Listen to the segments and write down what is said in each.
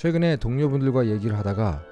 최근에 동료분들과 얘기를 하다가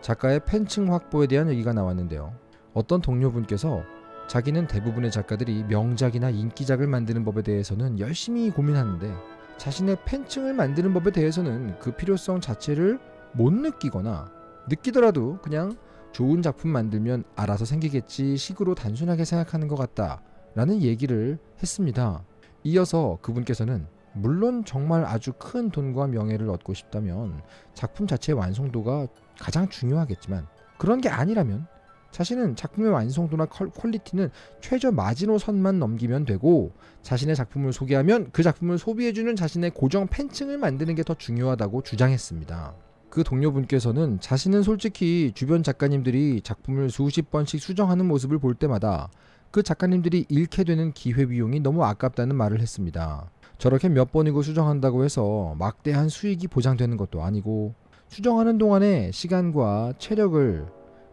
작가의 팬층 확보에 대한 얘기가 나왔는데요. 어떤 동료분께서 자기는 대부분의 작가들이 명작이나 인기작을 만드는 법에 대해서는 열심히 고민하는데 자신의 팬층을 만드는 법에 대해서는 그 필요성 자체를 못 느끼거나 느끼더라도 그냥 좋은 작품 만들면 알아서 생기겠지 식으로 단순하게 생각하는 것 같다 라는 얘기를 했습니다. 이어서 그분께서는 물론 정말 아주 큰 돈과 명예를 얻고 싶다면 작품 자체의 완성도가 가장 중요하겠지만 그런 게 아니라면 자신은 작품의 완성도나 퀄리티는 최저 마지노선만 넘기면 되고 자신의 작품을 소개하면 그 작품을 소비해주는 자신의 고정 팬층을 만드는 게 더 중요하다고 주장했습니다. 그 동료분께서는 자신은 솔직히 주변 작가님들이 작품을 수십 번씩 수정하는 모습을 볼 때마다 그 작가님들이 잃게 되는 기회비용이 너무 아깝다는 말을 했습니다. 저렇게 몇 번이고 수정한다고 해서 막대한 수익이 보장되는 것도 아니고 수정하는 동안에 시간과 체력을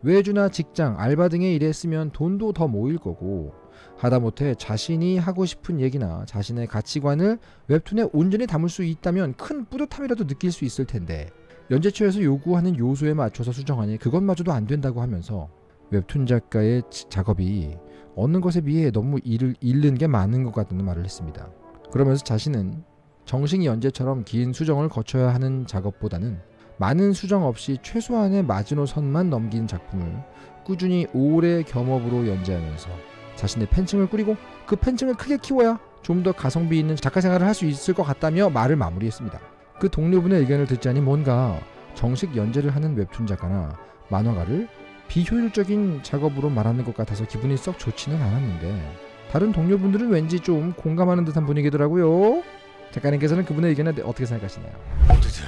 외주나 직장, 알바 등의 일에 쓰면 돈도 더 모일 거고 하다못해 자신이 하고 싶은 얘기나 자신의 가치관을 웹툰에 온전히 담을 수 있다면 큰 뿌듯함이라도 느낄 수 있을 텐데 연재처에서 요구하는 요소에 맞춰서 수정하니 그것마저도 안 된다고 하면서 웹툰 작가의 작업이 얻는 것에 비해 너무 일을 잃는 게 많은 것 같다는 말을 했습니다. 그러면서 자신은 정식 연재처럼 긴 수정을 거쳐야 하는 작업보다는 많은 수정 없이 최소한의 마지노선만 넘긴 작품을 꾸준히 오래 겸업으로 연재하면서 자신의 팬층을 꾸리고 그 팬층을 크게 키워야 좀 더 가성비 있는 작가 생활을 할 수 있을 것 같다며 말을 마무리했습니다. 그 동료분의 의견을 듣자니 뭔가 정식 연재를 하는 웹툰 작가나 만화가를 비효율적인 작업으로 말하는 것 같아서 기분이 썩 좋지는 않았는데 다른 동료분들은 왠지 좀 공감하는 듯한 분위기더라고요. 작가님께서는 그분의 의견에 어떻게 생각하시나요? 모두들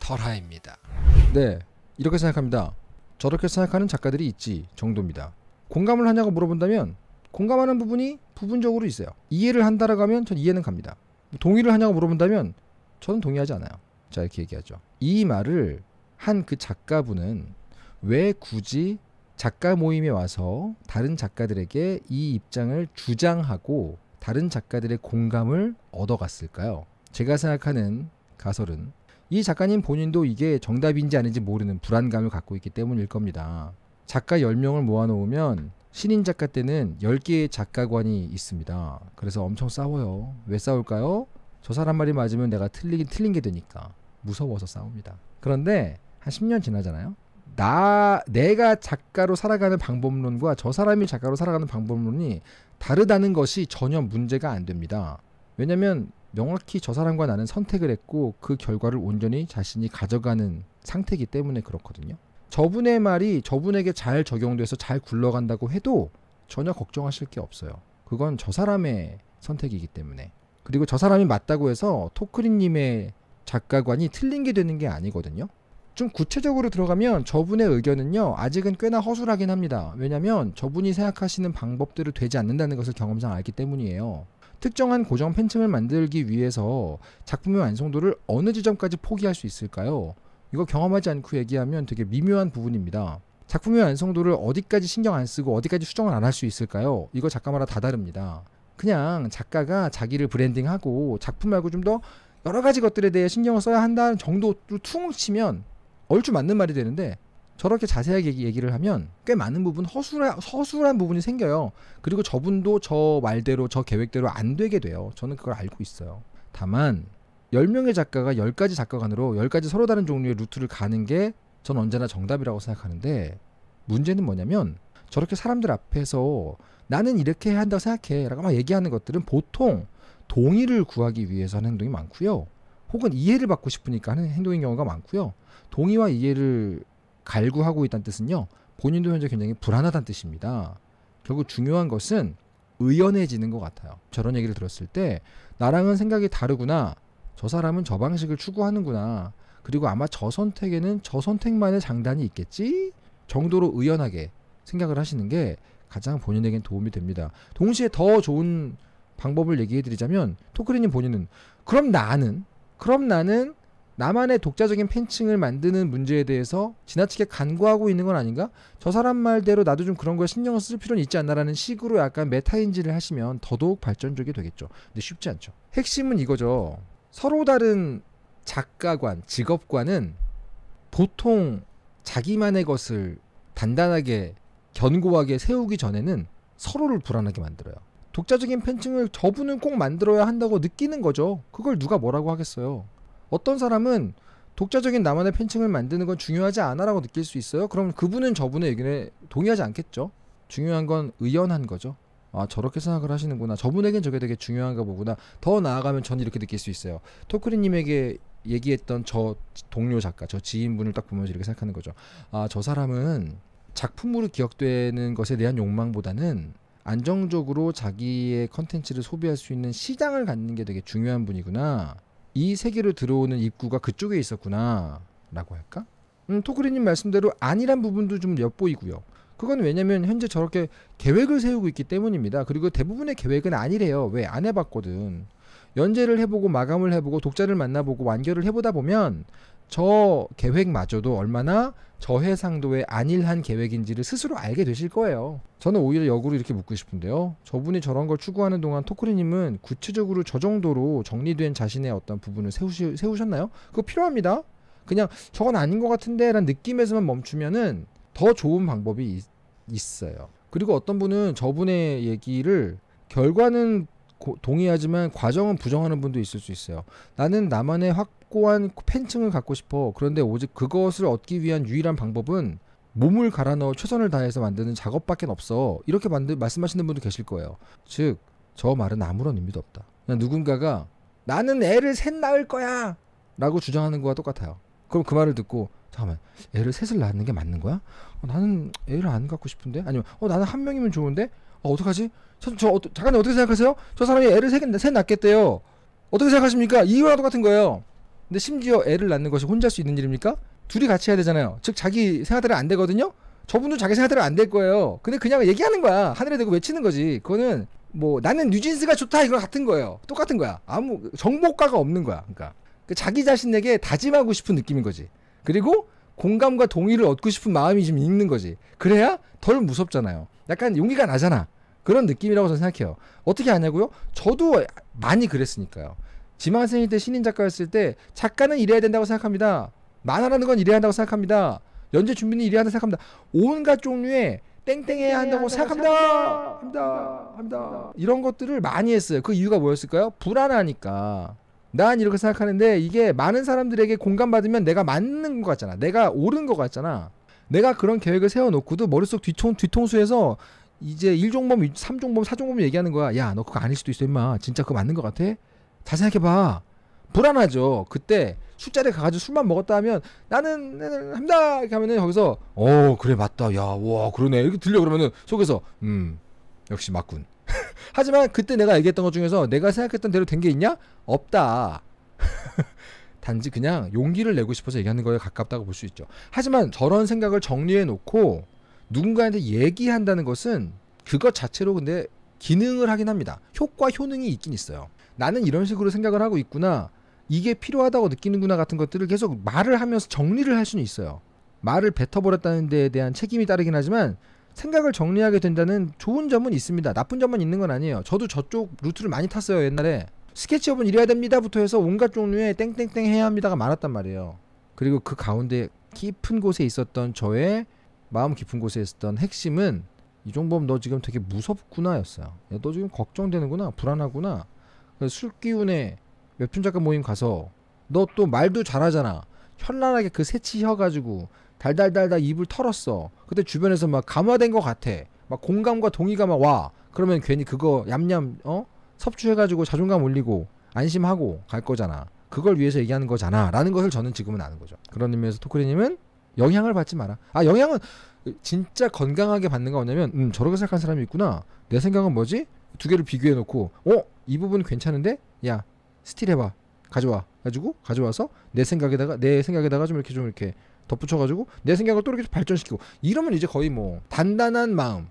털하입니다. 네, 이렇게 생각합니다. 저렇게 생각하는 작가들이 있지 정도입니다. 공감을 하냐고 물어본다면 공감하는 부분이 부분적으로 있어요. 이해를 한다라고 하면 전 이해는 갑니다. 동의를 하냐고 물어본다면 저는 동의하지 않아요. 자 이렇게 얘기하죠. 이 말을 한 그 작가분은 왜 굳이 작가 모임에 와서 다른 작가들에게 이 입장을 주장하고 다른 작가들의 공감을 얻어갔을까요? 제가 생각하는 가설은 이 작가님 본인도 이게 정답인지 아닌지 모르는 불안감을 갖고 있기 때문일 겁니다. 작가 10명을 모아놓으면 신인 작가 때는 10개의 작가관이 있습니다. 그래서 엄청 싸워요. 왜 싸울까요? 저 사람 말이 맞으면 내가 틀리긴 틀린 게 되니까 무서워서 싸웁니다. 그런데 한 10년 지나잖아요. 나 내가 작가로 살아가는 방법론과 저 사람이 작가로 살아가는 방법론이 다르다는 것이 전혀 문제가 안 됩니다. 왜냐면 명확히 저 사람과 나는 선택을 했고 그 결과를 온전히 자신이 가져가는 상태이기 때문에 그렇거든요. 저분의 말이 저분에게 잘 적용돼서 잘 굴러간다고 해도 전혀 걱정하실 게 없어요. 그건 저 사람의 선택이기 때문에. 그리고 저 사람이 맞다고 해서 토크리님의 작가관이 틀린 게 되는 게 아니거든요. 좀 구체적으로 들어가면 저분의 의견은요, 아직은 꽤나 허술하긴 합니다. 왜냐면 저분이 생각하시는 방법대로 되지 않는다는 것을 경험상 알기 때문이에요. 특정한 고정 팬층을 만들기 위해서 작품의 완성도를 어느 지점까지 포기할 수 있을까요? 이거 경험하지 않고 얘기하면 되게 미묘한 부분입니다. 작품의 완성도를 어디까지 신경 안 쓰고 어디까지 수정을 안 할 수 있을까요? 이거 작가마다 다 다릅니다. 그냥 작가가 자기를 브랜딩하고 작품 말고 좀 더 여러 가지 것들에 대해 신경을 써야 한다는 정도로 퉁치면 얼추 맞는 말이 되는데 저렇게 자세하게 얘기를 하면 꽤 많은 부분 허술하, 허술한 부분이 생겨요. 그리고 저분도 저 말대로 저 계획대로 안 되게 돼요. 저는 그걸 알고 있어요. 다만 10명의 작가가 10가지 작가관으로 10가지 서로 다른 종류의 루트를 가는 게 전 언제나 정답이라고 생각하는데 문제는 뭐냐면 저렇게 사람들 앞에서 나는 이렇게 한다고 생각해 라고 막 얘기하는 것들은 보통 동의를 구하기 위해서 하는 행동이 많고요. 혹은 이해를 받고 싶으니까 하는 행동인 경우가 많고요. 동의와 이해를 갈구하고 있다는 뜻은요. 본인도 현재 굉장히 불안하다는 뜻입니다. 결국 중요한 것은 의연해지는 것 같아요. 저런 얘기를 들었을 때 나랑은 생각이 다르구나. 저 사람은 저 방식을 추구하는구나. 그리고 아마 저 선택에는 저 선택만의 장단이 있겠지 정도로 의연하게 생각을 하시는 게 가장 본인에겐 도움이 됩니다. 동시에 더 좋은 방법을 얘기해 드리자면 토크리님 본인은 그럼 나는 그럼 나는 나만의 독자적인 팬층을 만드는 문제에 대해서 지나치게 간과하고 있는 건 아닌가? 저 사람 말대로 나도 좀 그런 걸 신경을 쓸 필요는 있지 않나라는 식으로 약간 메타인지를 하시면 더더욱 발전적이 되겠죠. 근데 쉽지 않죠. 핵심은 이거죠. 서로 다른 작가관, 직업관은 보통 자기만의 것을 단단하게 견고하게 세우기 전에는 서로를 불안하게 만들어요. 독자적인 팬층을 저분은 꼭 만들어야 한다고 느끼는 거죠. 그걸 누가 뭐라고 하겠어요. 어떤 사람은 독자적인 나만의 팬층을 만드는 건 중요하지 않아라고 느낄 수 있어요. 그럼 그분은 저분의 의견에 동의하지 않겠죠. 중요한 건 의연한 거죠. 아 저렇게 생각을 하시는구나. 저분에겐 저게 되게 중요한가 보구나. 더 나아가면 전 이렇게 느낄 수 있어요. 토크리님에게 얘기했던 저 동료 작가, 저 지인분을 딱 보면서 이렇게 생각하는 거죠. 아 저 사람은 작품으로 기억되는 것에 대한 욕망보다는 안정적으로 자기의 컨텐츠를 소비할 수 있는 시장을 갖는 게 되게 중요한 분이구나. 이 세계로 들어오는 입구가 그쪽에 있었구나. 라고 할까? 음, 토크리님 말씀대로 아니란 부분도 좀 엿보이고요. 그건 왜냐면 현재 저렇게 계획을 세우고 있기 때문입니다. 그리고 대부분의 계획은 아니래요. 왜? 안 해봤거든. 연재를 해보고 마감을 해보고 독자를 만나보고 완결을 해보다 보면 저 계획마저도 얼마나 저해상도의 안일한 계획인지를 스스로 알게 되실 거예요. 저는 오히려 역으로 이렇게 묻고 싶은데요. 저분이 저런 걸 추구하는 동안 토크리님은 구체적으로 저 정도로 정리된 자신의 어떤 부분을 세우시, 세우셨나요? 그거 필요합니다. 그냥 저건 아닌 것 같은데 라는 느낌에서만 멈추면은 더 좋은 방법이 있, 있어요. 그리고 어떤 분은 저분의 얘기를 결과는 동의하지만 과정은 부정하는 분도 있을 수 있어요. 나는 나만의 확 확고한 팬층을 갖고 싶어. 그런데 오직 그것을 얻기 위한 유일한 방법은 몸을 갈아 넣어 최선을 다해서 만드는 작업밖에 없어. 이렇게 만드, 말씀하시는 분도 계실 거예요. 즉, 저 말은 아무런 의미도 없다. 그냥 누군가가 나는 애를 셋 낳을 거야! 라고 주장하는 거와 똑같아요. 그럼 그 말을 듣고 잠깐만 애를 셋을 낳는 게 맞는 거야? 어, 나는 애를 안 갖고 싶은데 아니면 어 나는 한 명이면 좋은데 어, 어떡하지? 저, 저 어, 잠깐 어떻게 생각하세요? 저 사람이 애를 셋, 셋 낳겠대요. 어떻게 생각하십니까? 이거랑 똑같은 거예요. 근데 심지어 애를 낳는 것이 혼자 할 수 있는 일입니까? 둘이 같이 해야 되잖아요. 즉 자기 생각대로 안 되거든요. 저분도 자기 생각대로 안 될 거예요. 근데 그냥 얘기하는 거야. 하늘에 대고 외치는 거지. 그거는 뭐 나는 뉴진스가 좋다 이거 같은 거예요. 똑같은 거야. 아무 정보가가 없는 거야. 그러니까. 그러니까 자기 자신에게 다짐하고 싶은 느낌인 거지. 그리고 공감과 동의를 얻고 싶은 마음이 지금 있는 거지. 그래야 덜 무섭잖아요. 약간 용기가 나잖아. 그런 느낌이라고 저는 생각해요. 어떻게 아냐고요? 저도 많이 그랬으니까요. 지망생일때 신인 작가였을 때 작가는 이래야 된다고 생각합니다. 만화라는 건 이래야 한다고 생각합니다. 연재 준비는 이래야 한다고 생각합니다. 온갖 종류의 땡땡해야 한다고 생각합니다. 합니다. 합니다. 이런 것들을 많이 했어요. 그 이유가 뭐였을까요? 불안하니까. 난 이렇게 생각하는데 이게 많은 사람들에게 공감받으면 내가 맞는 것 같잖아. 내가 옳은 것 같잖아. 내가 그런 계획을 세워놓고도 머릿속 뒤통, 뒤통수에서 이제 1종범, 3종범, 4종범 얘기하는 거야. 야, 너 그거 아닐 수도 있어, 임마. 진짜 그거 맞는 것 같아? 다 생각해봐. 불안하죠. 그때 술자리에 가가지고 술만 먹었다 하면 나는, 나 합니다 이렇게 하면은 거기서 어 그래 맞다 야 와 그러네 이렇게 들려 그러면은 속에서 음 역시 맞군. 하지만 그때 내가 얘기했던 것 중에서 내가 생각했던 대로 된 게 있냐? 없다. 단지 그냥 용기를 내고 싶어서 얘기하는 거에 가깝다고 볼 수 있죠. 하지만 저런 생각을 정리해 놓고 누군가한테 얘기한다는 것은 그것 자체로 근데 기능을 하긴 합니다. 효과 효능이 있긴 있어요. 나는 이런 식으로 생각을 하고 있구나. 이게 필요하다고 느끼는구나 같은 것들을 계속 말을 하면서 정리를 할 수는 있어요. 말을 뱉어버렸다는 데에 대한 책임이 따르긴 하지만 생각을 정리하게 된다는 좋은 점은 있습니다. 나쁜 점만 있는 건 아니에요. 저도 저쪽 루트를 많이 탔어요, 옛날에. 스케치업은 이래야 됩니다부터 해서 온갖 종류의 땡땡땡 해야 합니다가 많았단 말이에요. 그리고 그 가운데 깊은 곳에 있었던 저의 마음 깊은 곳에 있었던 핵심은 이종범 너 지금 되게 무섭구나 였어요. 너 지금 걱정되는구나, 불안하구나. 술기운에 웹툰 작가 모임 가서 너 또 말도 잘하잖아. 현란하게 그 새치 혀가지고 달달달달 입을 털었어. 그때 주변에서 막 감화된 것 같아. 막 공감과 동의가 막 와. 그러면 괜히 그거 얌얌 어 섭취해가지고 자존감 올리고 안심하고 갈 거잖아. 그걸 위해서 얘기하는 거잖아. 라는 것을 저는 지금은 아는 거죠. 그런 의미에서 토크리님은 영향을 받지 마라. 아 영향은 진짜 건강하게 받는 거 뭐냐면 음 저렇게 생각하는 사람이 있구나. 내 생각은 뭐지? 두 개를 비교해 놓고 어? 이 부분 괜찮은데? 야 스틸 해봐 가져와 가지고 가져와서 내 생각에다가 내 생각에다가 좀 이렇게 좀 이렇게 덧붙여가지고 내 생각을 또 이렇게 발전시키고 이러면 이제 거의 뭐 단단한 마음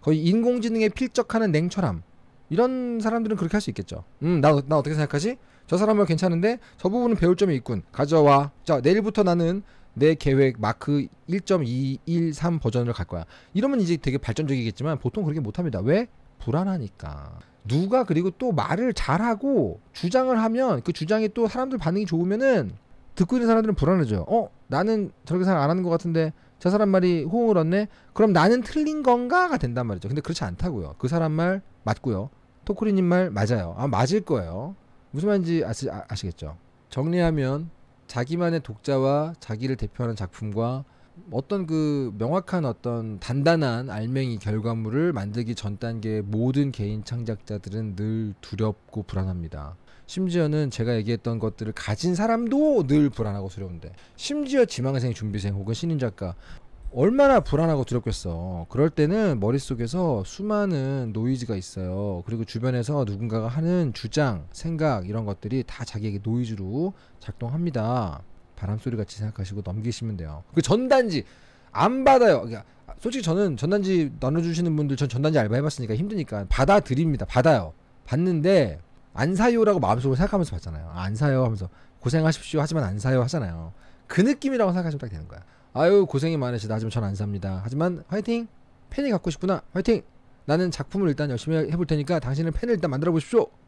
거의 인공지능에 필적하는 냉철함 이런 사람들은 그렇게 할 수 있겠죠 음나 나 어떻게 생각하지? 저 사람은 괜찮은데 저 부분은 배울 점이 있군 가져와 자 내일부터 나는 내 계획 마크 1.213 버전을 갈 거야 이러면 이제 되게 발전적이겠지만 보통 그렇게 못합니다 왜? 불안하니까. 누가 그리고 또 말을 잘하고 주장을 하면 그 주장이 또 사람들 반응이 좋으면은 듣고 있는 사람들은 불안해져요. 어, 나는 저렇게 생각 안 하는 것 같은데 저 사람 말이 호응을 얻네? 그럼 나는 틀린 건가가 된단 말이죠. 근데 그렇지 않다고요. 그 사람 말 맞고요. 토크리님 말 맞아요. 아, 맞을 거예요. 무슨 말인지 아시, 아, 아시겠죠? 정리하면 자기만의 독자와 자기를 대표하는 작품과 어떤 그 명확한 어떤 단단한 알맹이 결과물을 만들기 전 단계의 모든 개인 창작자들은 늘 두렵고 불안합니다. 심지어는 제가 얘기했던 것들을 가진 사람도 늘 불안하고 두려운데 심지어 지망생, 준비생 혹은 신인 작가 얼마나 불안하고 두렵겠어. 그럴 때는 머릿속에서 수많은 노이즈가 있어요. 그리고 주변에서 누군가가 하는 주장, 생각 이런 것들이 다 자기에게 노이즈로 작동합니다. 바람소리 같이 생각하시고 넘기시면 돼요. 그 전단지 안 받아요. 그러니까 솔직히 저는 전단지 나눠주시는 분들 전 전단지 알바 해봤으니까 힘드니까 받아드립니다. 받아요. 받는데 안 사요라고 마음속으로 생각하면서 받잖아요. 아, 안 사요 하면서 고생하십시오 하지만 안 사요 하잖아요. 그 느낌이라고 생각하시면 딱 되는 거야. 아유 고생이 많으시다 하지만 전 안 삽니다. 하지만 화이팅 팬이 갖고 싶구나 화이팅 나는 작품을 일단 열심히 해볼 테니까 당신은 팬을 일단 만들어 보십시오.